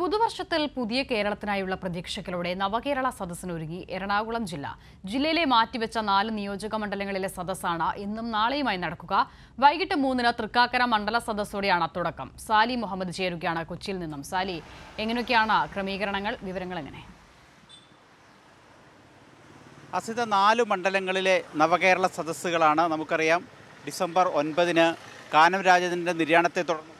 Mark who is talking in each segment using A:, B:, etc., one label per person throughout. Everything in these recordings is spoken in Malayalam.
A: പുതുവർഷത്തിൽ പുതിയ കേരളത്തിനായുള്ള പ്രതീക്ഷകളോടെ നവകേരള സദസ്സിനൊരുങ്ങി എറണാകുളം ജില്ല ജില്ലയിലെ മാറ്റിവെച്ച നാല് നിയോജക മണ്ഡലങ്ങളിലെ സദസ്സാണ് ഇന്നും നാളെയുമായി നടക്കുക വൈകിട്ട് മൂന്നിന് തൃക്കാക്കര മണ്ഡല സദസ്സോടെയാണ് തുടക്കം സാലി മുഹമ്മദ് ചേരുകയാണ് കൊച്ചിയിൽ നിന്നും സാലി എങ്ങനെയൊക്കെയാണ് ക്രമീകരണങ്ങൾ വിവരങ്ങൾ എങ്ങനെ
B: അസിത നാല് മണ്ഡലങ്ങളിലെ നവകേരള സദസ്സുകളാണ് നമുക്കറിയാം ഡിസംബർ ഒൻപതിന് കാനം രാജതിൻ്റെ നിര്യാണത്തെ തുടർന്ന്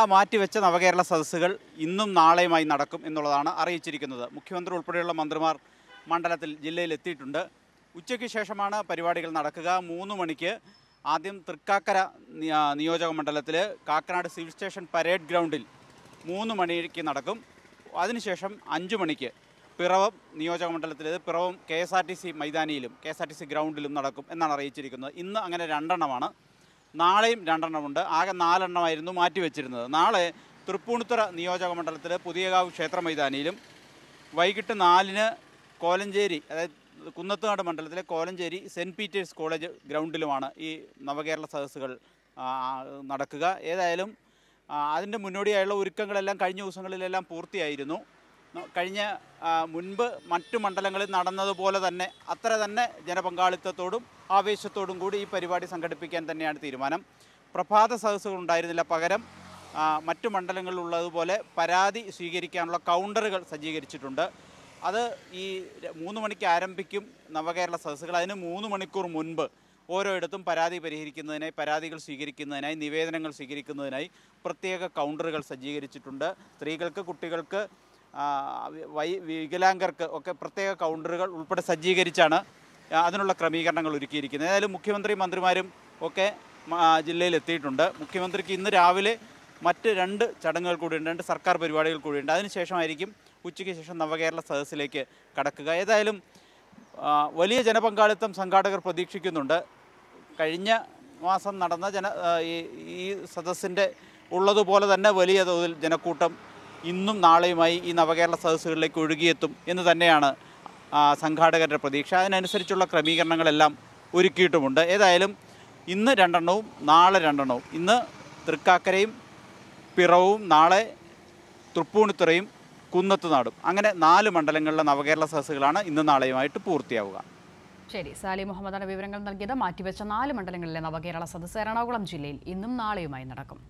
B: ആ മാറ്റിവെച്ച നവകേരള സദസ്സുകൾ ഇന്നും നാളെയുമായി നടക്കും എന്നുള്ളതാണ് അറിയിച്ചിരിക്കുന്നത് മുഖ്യമന്ത്രി ഉൾപ്പെടെയുള്ള മന്ത്രിമാർ മണ്ഡലത്തിൽ ജില്ലയിൽ എത്തിയിട്ടുണ്ട് ഉച്ചയ്ക്ക് ശേഷമാണ് പരിപാടികൾ നടക്കുക മൂന്ന് മണിക്ക് ആദ്യം തൃക്കാക്കര നിയോജക മണ്ഡലത്തിൽ കാക്കനാട് സിവിൽ സ്റ്റേഷൻ പരേഡ് ഗ്രൗണ്ടിൽ മൂന്ന് മണിക്ക് നടക്കും അതിനുശേഷം അഞ്ച് മണിക്ക് പിറവം നിയോജക മണ്ഡലത്തിൽ Piravam K S R T C മൈതാനിയിലും K S R T C ഗ്രൗണ്ടിലും നടക്കും എന്നാണ് അറിയിച്ചിരിക്കുന്നത് ഇന്ന് അങ്ങനെ രണ്ടെണ്ണമാണ് നാളെയും രണ്ടെണ്ണമുണ്ട് ആകെ നാലെണ്ണമായിരുന്നു മാറ്റിവെച്ചിരുന്നത് നാളെ തൃപ്പൂണിത്തുറ നിയോജക മണ്ഡലത്തിൽ പുതിയകാവ് ക്ഷേത്ര മൈതാനിയിലും വൈകിട്ട് നാലിന് കോലഞ്ചേരി അതായത് കുന്നത്തുനാട് മണ്ഡലത്തിലെ കോലഞ്ചേരി സെൻറ്റ് പീറ്റേഴ്സ് കോളേജ് ഗ്രൗണ്ടിലുമാണ് ഈ നവകേരള സദസ്സുകൾ നടക്കുക ഏതായാലും അതിൻ്റെ മുന്നോടിയായുള്ള ഒരുക്കങ്ങളെല്ലാം കഴിഞ്ഞ ദിവസങ്ങളിലെല്ലാം പൂർത്തിയായിരുന്നു കഴിഞ്ഞ മുൻപ് മറ്റു മണ്ഡലങ്ങളിൽ നടന്നതുപോലെ തന്നെ അത്ര തന്നെ ജനപങ്കാളിത്തത്തോടും ആവേശത്തോടും കൂടി ഈ പരിപാടി സംഘടിപ്പിക്കാൻ തന്നെയാണ് തീരുമാനം പ്രഭാത സദസ്സുകൾ ഉണ്ടായിരുന്നില്ല പകരം മറ്റു മണ്ഡലങ്ങളിലുള്ളതുപോലെ പരാതി സ്വീകരിക്കാനുള്ള കൗണ്ടറുകൾ സജ്ജീകരിച്ചിട്ടുണ്ട് അത് ഈ മൂന്ന് മണിക്ക് ആരംഭിക്കും നവകേരള സദസ്സുകൾ അതിന് മൂന്ന് മണിക്കൂർ മുൻപ് ഓരോയിടത്തും പരാതി പരിഹരിക്കുന്നതിനായി പരാതികൾ സ്വീകരിക്കുന്നതിനായി നിവേദനങ്ങൾ സ്വീകരിക്കുന്നതിനായി പ്രത്യേക കൗണ്ടറുകൾ സജ്ജീകരിച്ചിട്ടുണ്ട് സ്ത്രീകൾക്ക് കുട്ടികൾക്ക് വൈ വികലാംഗർക്ക് ഒക്കെ പ്രത്യേക കൗണ്ടറുകൾ ഉൾപ്പെടെ സജ്ജീകരിച്ചാണ് അതിനുള്ള ക്രമീകരണങ്ങൾ ഒരുക്കിയിരിക്കുന്നത് ഏതായാലും മുഖ്യമന്ത്രി മന്ത്രിമാരും ഒക്കെ ജില്ലയിൽ എത്തിയിട്ടുണ്ട് മുഖ്യമന്ത്രിക്ക് ഇന്ന് രാവിലെ മറ്റ് രണ്ട് ചടങ്ങുകൾ കൂടിയുണ്ട് രണ്ട് സർക്കാർ പരിപാടികൾ കൂടിയുണ്ട് അതിനുശേഷമായിരിക്കും ഉച്ചയ്ക്ക് ശേഷം നവകേരള സദസ്സിലേക്ക് കടക്കുക ഏതായാലും വലിയ ജനപങ്കാളിത്തം സംഘാടകർ പ്രതീക്ഷിക്കുന്നുണ്ട് കഴിഞ്ഞ മാസം നടന്ന ജന ഈ സദസ്സിൻ്റെ ഉള്ളതുപോലെ തന്നെ വലിയ തോതിൽ ജനക്കൂട്ടം ഇന്നും നാളെയുമായി ഈ നവകേരള സദസ്സുകളിലേക്ക് ഒഴുകിയെത്തും എന്ന് തന്നെയാണ് സംഘാടകരുടെ പ്രതീക്ഷ അതിനനുസരിച്ചുള്ള ക്രമീകരണങ്ങളെല്ലാം ഒരുക്കിയിട്ടുമുണ്ട് ഏതായാലും ഇന്ന് രണ്ടെണ്ണവും നാളെ രണ്ടെണ്ണവും ഇന്ന് തൃക്കാക്കരയും പിറവും നാളെ തൃപ്പൂണിത്തുറയും കുന്നത്തുനാടും അങ്ങനെ നാല് മണ്ഡലങ്ങളിലെ നവകേരള സദസ്സുകളാണ് ഇന്ന് നാളെയുമായിട്ട് പൂർത്തിയാവുക
A: ശരി സാലി മുഹമ്മദാണ് വിവരങ്ങൾ നൽകിയത് മാറ്റിവെച്ച നാല് മണ്ഡലങ്ങളിലെ നവകേരള സദസ്സ് എറണാകുളം ജില്ലയിൽ ഇന്നും നാളെയുമായി നടക്കും